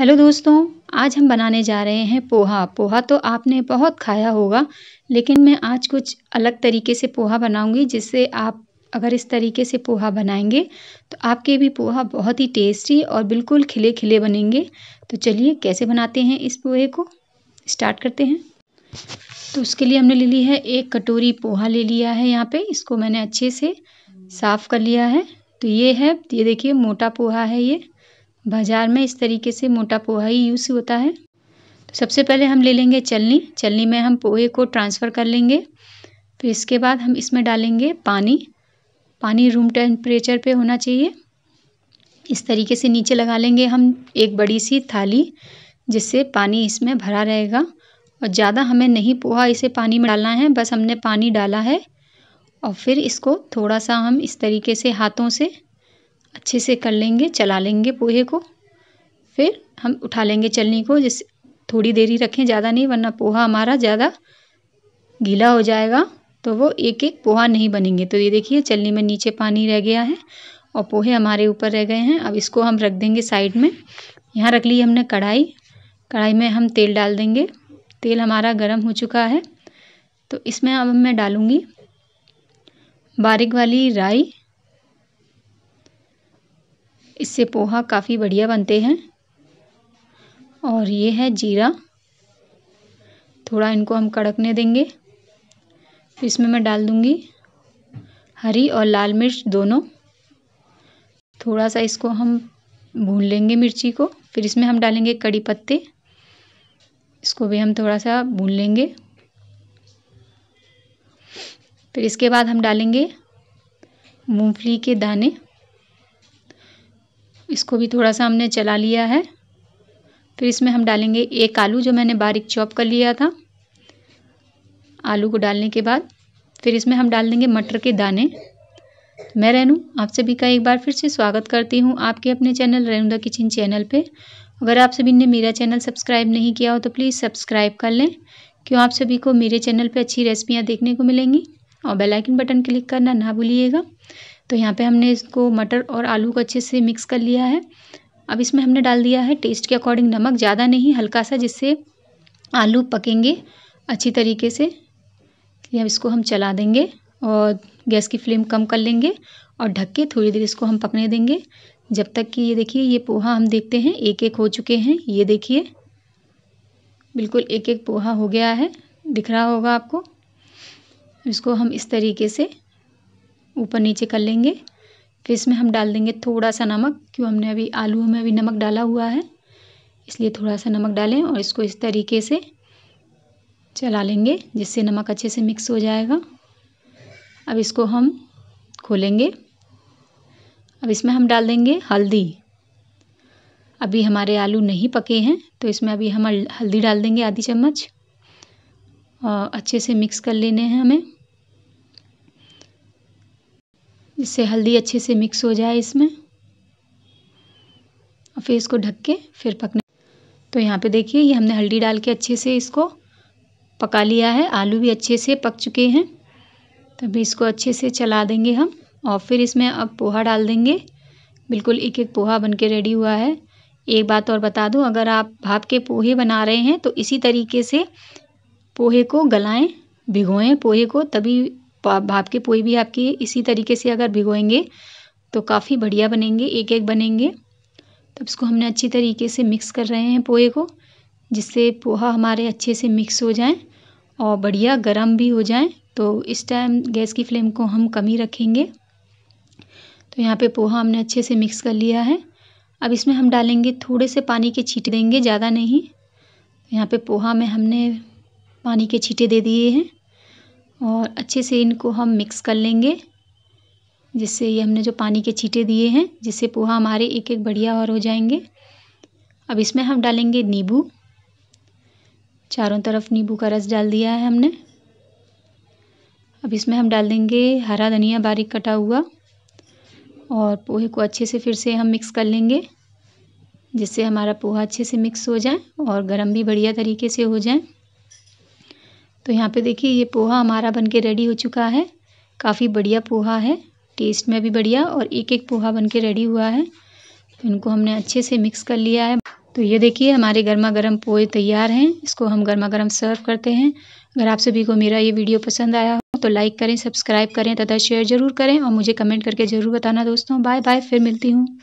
hello दोस्तों आज हम बनाने जा रहे हैं पोहा पोहा तो आपने बहुत खाया होगा लेकिन मैं आज कुछ अलग तरीके से पोहा बनाऊंगी जिससे आप अगर इस तरीके से पोहा बनाएंगे तो आपके भी पोहा बहुत ही टेस्टी और बिल्कुल खिले खिले बनेंगे तो चलिए कैसे बनाते हैं इस पोहे को स्टार्ट करते हैं तो उसके लिए हमने ले ली है एक कटोरी पोहा ले लिया है यहाँ पर इसको मैंने अच्छे से साफ़ कर लिया है तो ये है ये देखिए मोटा पोहा है ये बाज़ार में इस तरीके से मोटा पोहा ही यूज़ होता है तो सबसे पहले हम ले लेंगे चलनी चलनी में हम पोहे को ट्रांसफ़र कर लेंगे फिर इसके बाद हम इसमें डालेंगे पानी पानी रूम टेम्परेचर पे होना चाहिए इस तरीके से नीचे लगा लेंगे हम एक बड़ी सी थाली जिससे पानी इसमें भरा रहेगा और ज़्यादा हमें नहीं पोहा इसे पानी में डालना है बस हमने पानी डाला है और फिर इसको थोड़ा सा हम इस तरीके से हाथों से अच्छे से कर लेंगे चला लेंगे पोहे को फिर हम उठा लेंगे चलनी को जिस थोड़ी देरी रखें ज़्यादा नहीं वरना पोहा हमारा ज़्यादा गीला हो जाएगा तो वो एक एक पोहा नहीं बनेंगे तो ये देखिए चलनी में नीचे पानी रह गया है और पोहे हमारे ऊपर रह गए हैं अब इसको हम रख देंगे साइड में यहाँ रख ली हमने कढ़ाई कढ़ाई में हम तेल डाल देंगे तेल हमारा गर्म हो चुका है तो इसमें अब मैं डालूँगी बारीक वाली राई इससे पोहा काफ़ी बढ़िया बनते हैं और ये है जीरा थोड़ा इनको हम कड़कने देंगे फिर इसमें मैं डाल दूँगी हरी और लाल मिर्च दोनों थोड़ा सा इसको हम भून लेंगे मिर्ची को फिर इसमें हम डालेंगे कड़ी पत्ते इसको भी हम थोड़ा सा भून लेंगे फिर इसके बाद हम डालेंगे मूंगफली के दाने इसको भी थोड़ा सा हमने चला लिया है फिर इसमें हम डालेंगे एक आलू जो मैंने बारीक चॉप कर लिया था आलू को डालने के बाद फिर इसमें हम डाल देंगे मटर के दाने मैं रेनू आप सभी का एक बार फिर से स्वागत करती हूँ आपके अपने channel Renu the kitchen channel पे अगर आप सभी ने मेरा चैनल सब्सक्राइब नहीं किया हो तो प्लीज़ सब्सक्राइब कर लें क्यों आप सभी को मेरे चैनल पे अच्छी रेसिपियाँ देखने को मिलेंगी और बेल आइकन बटन क्लिक करना ना भूलिएगा तो यहाँ पे हमने इसको मटर और आलू को अच्छे से मिक्स कर लिया है अब इसमें हमने डाल दिया है टेस्ट के अकॉर्डिंग नमक ज़्यादा नहीं हल्का सा जिससे आलू पकेंगे अच्छी तरीके से अब इसको हम चला देंगे और गैस की फ्लेम कम कर लेंगे और ढक के थोड़ी देर इसको हम पकने देंगे जब तक कि ये देखिए ये पोहा हम देखते हैं एक एक हो चुके हैं ये देखिए बिल्कुल एक एक पोहा हो गया है दिख रहा होगा आपको इसको हम इस तरीके से ऊपर नीचे कर लेंगे फिर इसमें हम डाल देंगे थोड़ा सा नमक क्यों हमने अभी आलू में अभी नमक डाला हुआ है इसलिए थोड़ा सा नमक डालें और इसको इस तरीके से चला लेंगे जिससे नमक अच्छे से मिक्स हो जाएगा अब इसको हम खोलेंगे अब इसमें हम डाल देंगे हल्दी अभी हमारे आलू नहीं पके हैं तो इसमें अभी हम हल्दी डाल देंगे आधी चम्मच और अच्छे से मिक्स कर लेने हैं हमें इससे हल्दी अच्छे से मिक्स हो जाए इसमें और फिर इसको ढक के फिर पकने तो यहाँ पे देखिए ये हमने हल्दी डाल के अच्छे से इसको पका लिया है आलू भी अच्छे से पक चुके हैं तभी इसको अच्छे से चला देंगे हम और फिर इसमें अब पोहा डाल देंगे बिल्कुल एक एक पोहा बन के रेडी हुआ है एक बात और बता दूँ अगर आप भाप के पोहे बना रहे हैं तो इसी तरीके से पोहे को गलाएं भिगोएं पोहे को तभी तो भाप के पोई भी आपकी इसी तरीके से अगर भिगोएंगे तो काफ़ी बढ़िया बनेंगे एक एक बनेंगे तब इसको हमने अच्छी तरीके से मिक्स कर रहे हैं पोहे को जिससे पोहा हमारे अच्छे से मिक्स हो जाए और बढ़िया गर्म भी हो जाए तो इस टाइम गैस की फ्लेम को हम कम ही रखेंगे तो यहाँ पे पोहा हमने अच्छे से मिक्स कर लिया है अब इसमें हम डालेंगे थोड़े से पानी के छींटे देंगे ज़्यादा नहीं यहाँ पे पोहा में हमने पानी के छींटे दे दिए हैं और अच्छे से इनको हम मिक्स कर लेंगे जिससे ये हमने जो पानी के छींटे दिए हैं जिससे पोहा हमारे एक एक बढ़िया और हो जाएंगे अब इसमें हम डालेंगे नींबू चारों तरफ नींबू का रस डाल दिया है हमने अब इसमें हम डाल देंगे हरा धनिया बारीक कटा हुआ और पोहे को अच्छे से फिर से हम मिक्स कर लेंगे जिससे हमारा पोहा अच्छे से मिक्स हो जाए और गरम भी बढ़िया तरीके से हो जाए तो यहाँ पे देखिए ये पोहा हमारा बनके रेडी हो चुका है काफ़ी बढ़िया पोहा है टेस्ट में भी बढ़िया और एक एक पोहा बनके रेडी हुआ है तो इनको हमने अच्छे से मिक्स कर लिया है तो ये देखिए हमारे गर्मा गर्म पोहे तैयार हैं इसको हम गर्मा गर्म सर्व करते हैं अगर आप सभी को मेरा ये वीडियो पसंद आया हो तो लाइक करें सब्सक्राइब करें तथा शेयर ज़रूर करें और मुझे कमेंट करके ज़रूर बताना दोस्तों बाय बाय फिर मिलती हूँ